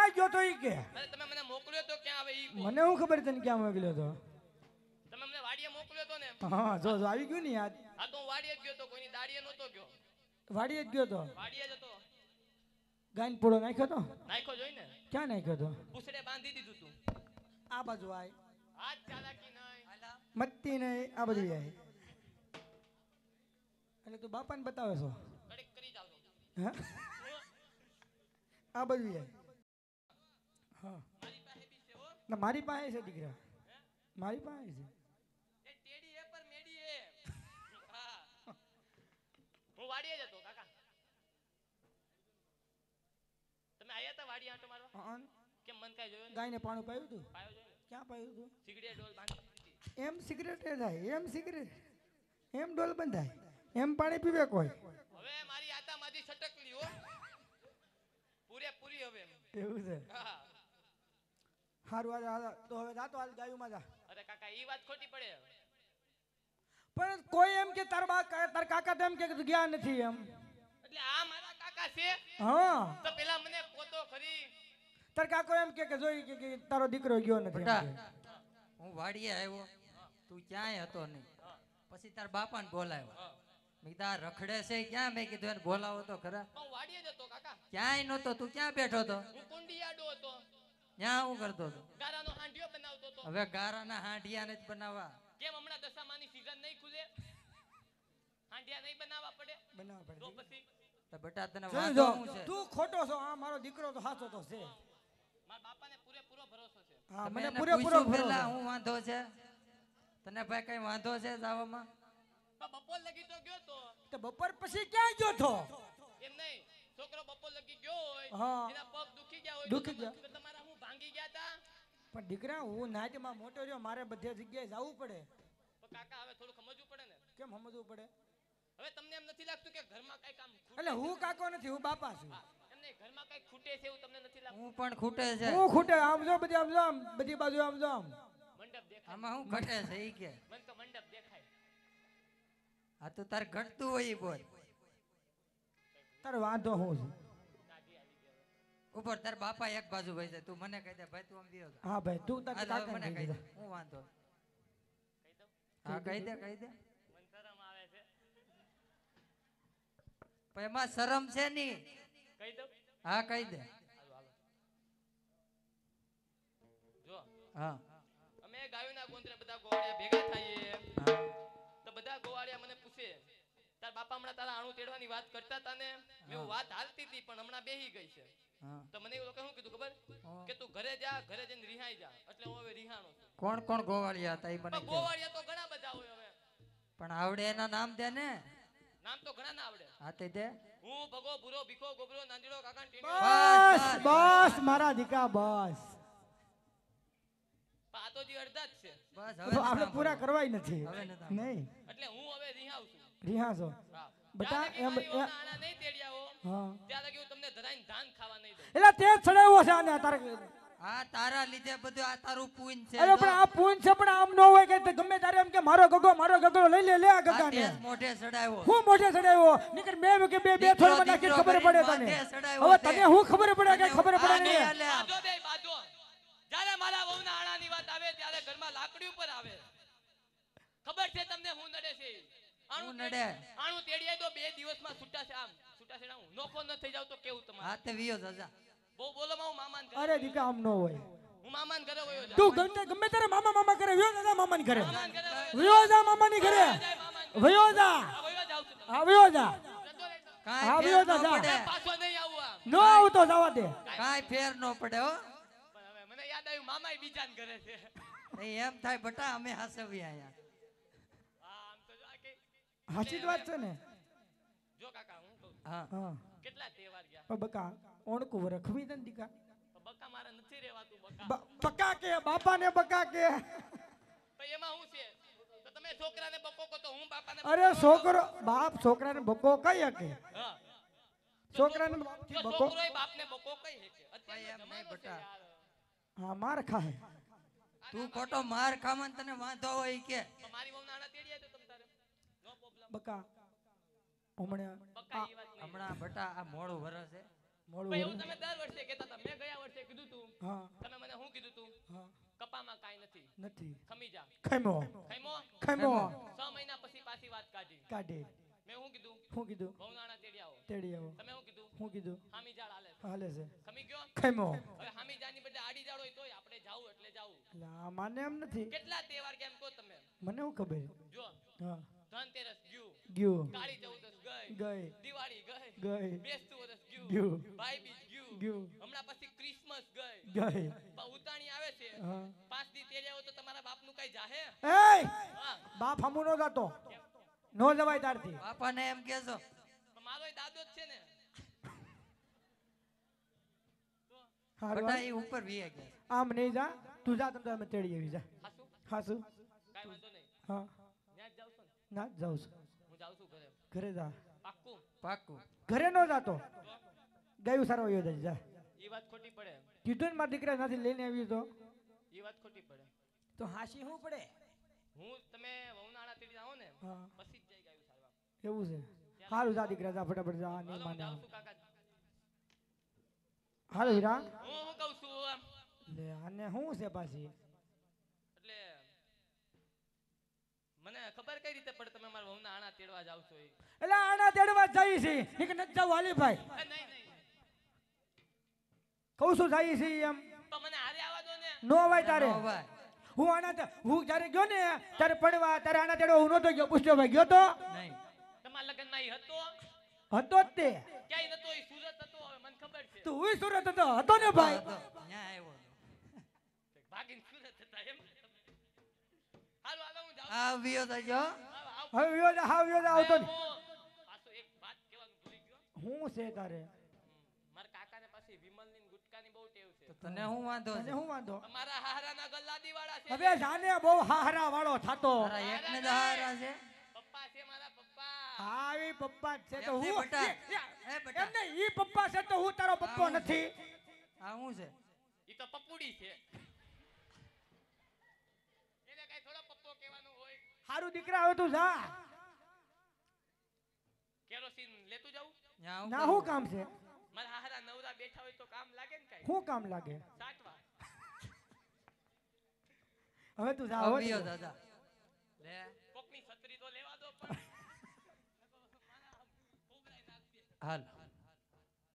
ક્યાં ગયો તો ઈ કે તમે મને મોકલ્યો તો ક્યાં આવે ઈ મને હું ખબર છે ને ક્યાં મોકલ્યો તો તમે મને વાડીએ મોકલ્યો તો ને હા જો જો આવી ગયો ને યાદ આ તો વાડીએ જ ગયો તો કોઈની દાડીએ નતો ગયો વાડીએ જ ગયો તો વાડીએ જ હતો ગાઈન પૂરો નાખ્યો તો નાખ્યો જોઈ ને ક્યાં નાખ્યો તો પૂછડે બાંધી દીધું તું આ બાજુ આય આ ચાલાકી નહીં મત્તી નહીં આ બધી આય એટલે તું બાપાને બતાવે છો કરી જાવ હા આ બધું જાય ના મારી પાસે છે દીકરા મારી પાસે છે હું વાડીએ જતો કાકા તમે આયા હતા વાડી આટો મારવા કેમ મન કાઈ જોયું ગાયને પાણું પાયું તું પાયું જોયું ક્યાં પાયું તું સિગરેટ ડોલ બાંધી એમ સિગરેટ થાય એમ સિગરેટ એમ ડોલ બંધાય એમ પાણી પીવે કોઈ હવે મારી આતામાંથી છટકલી હો પૂરેપૂરી હવે એવું છે હા હારું આ તો હવે જાતો હાલ ગાયુંમાં જા અરે કાકા ઈ વાત ખોટી પડે પણ કોઈ એમ કે તાર બા તાર કાકા તેમ કે ગયા નથી એમ એટલે આ મારા કાકા છે હા તો પેલા મને પોતો ખરી તાર કાકો એમ કે જોઈ કે તારો દીકરો ગયો નથી બેટા હું વાડીએ આવ્યો તું ક્યાંય હતો નહીં પછી તાર બાપાને બોલાવ્યો મીતા રખડે છે ક્યાં મેં કીધું એને બોલાવો તો ખરા કાકા ક્યાંય નહોતો તું ક્યાં બેઠો હતો ત્યાં હું કરતો હતો ગારાનો હાંડિયો બનાવતો હતો હવે જ બનાવવા કેમ હમણાં દશામાની સીઝન નહીં ખુલે હાંડિયા નહીં બનાવવા પડે બનાવવા પડે તો પછી તો બેટા તને વાંધો હું છે તું ખોટો છો આ મારો દીકરો તો સાચો તો છે મારા બાપાને પૂરેપૂરો ભરોસો છે હા મને પૂરેપૂરો ભરોસો હું વાંધો છે તને ભાઈ કઈ વાંધો છે જાવામાં બપોર લગી તો ગયો તો તો બપોર પછી ક્યાં ગયો તો એમ નહીં છોકરો બપોર લગી ગયો હોય એના પગ દુખી ગયા હોય દુખી ગયા પણ દીકરા હું નાચમાં મોટો રહ્યો મારે બધે જગ્યાએ જવું પડે પણ કાકા હવે થોડું સમજવું પડે ને કેમ સમજવું પડે હવે તમને એમ નથી લાગતું કે ઘરમાં કઈ કામ એટલે હું કાકો નથી હું બાપા છું એમને ઘરમાં કઈ ખૂટે છે એવું તમને નથી લાગતું હું પણ ખૂટે છે હું ખૂટે આમ જો બધી આમ જો આમ બધી બાજુ આમ જો આમ મંડપ દેખાય આમાં હું ઘટે છે ઈ કે મને તો મંડપ દેખાય આ તો તાર ઘટતું હોય બોલ તાર વાંધો હું છું ઉપર તાર બાપા એક બાજુ ભાઈ તું મને કહી દે ભાઈ તું આમ દિયો હા ભાઈ તું તને કહી દે હું વાંધો હા કહી દે કહી દે મને આવે છે પણ એમાં શરમ છે ની કહી દઉં હા કહી દે જો હા અમે ગાયોના ગોંદરે બધા ગોવાળિયા ભેગા થઈએ તો બધા ગોવાળિયા મને પૂછે તાર બાપા હમણાં તારા આણું તેડવાની વાત કરતા હતા ને મેં વાત હાલતી હતી પણ હમણાં બેહી ગઈ છે તો મને એ લોકો શું કીધું ખબર કે તું ઘરે જા ઘરે જઈને રિહાઈ જા એટલે હું હવે રિહાણો કોણ કોણ ગોવાળિયા હતા એ મને ગોવાળિયા તો ઘણા બધા હોય હવે પણ આવડે એના નામ દે ને નામ તો ઘણા ના આવડે હા તે દે હું ભગો ભૂરો ભીખો ગોબરો નાંદીડો કાકા બસ બસ મારા દીકા બસ પાતોજી અડધા જ છે બસ હવે આપણે પૂરા કરવાય નથી હવે નહીં એટલે હું હવે રિહાઉ છું રિહાસો બટા એમ નહીં તેડ્યા હો ત્યાં હું ખબર પડે તને ખબર પડે વાત આવે ત્યારે ઘરમાં લાકડી ઉપર આવે ખબર છે તમને હું નડે છે આણું નડે આણું તેડીએ તો બે દિવસમાં છૂટા છે આમ છૂટા તો કેવું દે કાઈ ફેર નો પડે યાદ આવ્યું મામાય એમ થાય બટા અમે હસવી આયા હાચી વાત છે ને જો કાકા હા હા કેટલા હા માર ખાય તું ખોટો માર ખામાં તને વાંધો હોય કે બકા હમણાં કીધું તું હા તમે મને શું બદલે આડી જાળ હોય તોય આપણે જાવ એટલે જાવ મને એમ નથી કેટલા તહેવાર કેમ કહો તમે મને શું ખબર જો ધનતેરસ ગયું કાળી ચૌદસ ગઈ દિવાળી ગઈ બેસતું વર્ષ ગયું ભાઈ બીજ ગયું હમણાં પછી ક્રિસમસ ગઈ ઉતાણી આવે છે પાંચ દી તેરે આવો તો તમારા બાપનું કઈ જાહે એ બાપ હમુ નો ગાતો નો જવાય તારથી બાપાને એમ કેજો મારો દાદો જ છે ને બટા એ ઉપર આમ નહીં જા તું જા તને અમે તેડી આવી જાઉં છું ઘરે જા પાક્કું પાક્કું ઘરે નો જાતો ગયું સારો વયો જાય એ વાત ખોટી પડે કીધું ને મારા દીકરા નથી લઈને આવ્યું તો એ વાત ખોટી પડે તો હાસી હું પડે હું તમે વહુનાળા તેડી જાઓ ને પછી જ જઈ ગયું સારવા એવું છે હારું જા દીકરા જા ફટાફટ જા ને માને હાલો હીરા હું હું કહું છું લે આને હું છે પાછી મને ખબર કઈ રીતે પડે તમે મારા વહુના આણા તેડવા જાવ છો એટલે આણા તેડવા જઈ છે એક ન જાવ હાલી કહું છું જઈ છે એમ તો મને હારે આવા દો ને નો ભાઈ તારે હું આણા હું જ્યારે ગયો ને ત્યારે પડવા ત્યારે આણા તેડવા હું નતો ગયો પૂછ્યો ભાઈ ગયો તો નહીં તમારા લગ્ન માં હતો હતો જ તે ક્યાંય નતો એ સુરત હતો મને ખબર છે તું સુરત હતો હતો ને ભાઈ હું છે હું વાંધો તને હારાના બહુ હારા વાળો થાતો મારા એકને પપ્પા છે મારા તો હું પપ્પા છે તો હું તારો પપ્પો નથી આ હું છે ઈ તો છે હારું દીકરા હવે તું જા કેરોસીન લેતું જાઉં ના હું કામ છે મારા હારા નવરા બેઠા હોય તો કામ લાગે ને કઈ હું કામ લાગે સાટવા હવે તું જા હવે દાદા લે કોકની છત્રી તો લેવા દો પણ હાલ